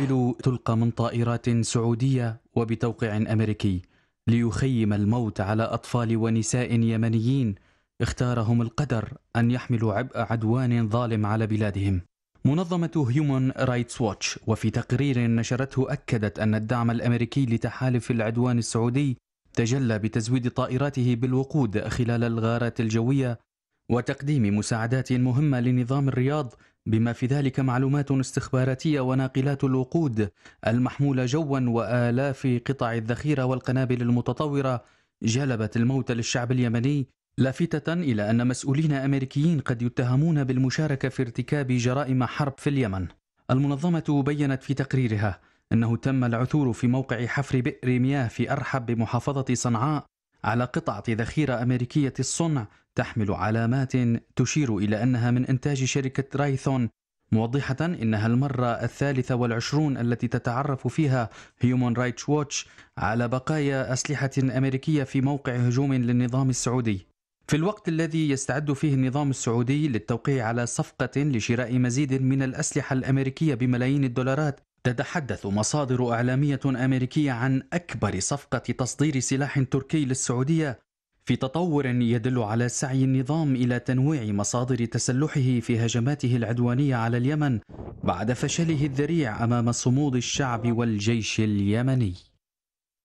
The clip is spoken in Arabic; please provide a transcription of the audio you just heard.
القنابل تلقى من طائرات سعودية وبتوقيع أمريكي ليخيم الموت على أطفال ونساء يمنيين اختارهم القدر أن يحملوا عبء عدوان ظالم على بلادهم منظمة هيومن رايتس واتش وفي تقرير نشرته أكدت أن الدعم الأمريكي لتحالف العدوان السعودي تجلى بتزويد طائراته بالوقود خلال الغارات الجوية وتقديم مساعدات مهمة لنظام الرياض بما في ذلك معلومات استخباراتية وناقلات الوقود المحمولة جوا وآلاف قطع الذخيرة والقنابل المتطورة جلبت الموت للشعب اليمني لافتة إلى أن مسؤولين أمريكيين قد يتهمون بالمشاركة في ارتكاب جرائم حرب في اليمن المنظمة بيّنت في تقريرها أنه تم العثور في موقع حفر بئر مياه في أرحب بمحافظة صنعاء على قطعة ذخيرة أمريكية الصنع تحمل علامات تشير إلى أنها من إنتاج شركة رايثون موضحة إنها المرة الثالثة والعشرون التي تتعرف فيها هيومن رايتش ووتش على بقايا أسلحة أمريكية في موقع هجوم للنظام السعودي في الوقت الذي يستعد فيه النظام السعودي للتوقيع على صفقة لشراء مزيد من الأسلحة الأمريكية بملايين الدولارات تتحدث مصادر إعلامية أمريكية عن أكبر صفقة تصدير سلاح تركي للسعودية في تطور يدل على سعي النظام إلى تنويع مصادر تسلحه في هجماته العدوانية على اليمن بعد فشله الذريع أمام صمود الشعب والجيش اليمني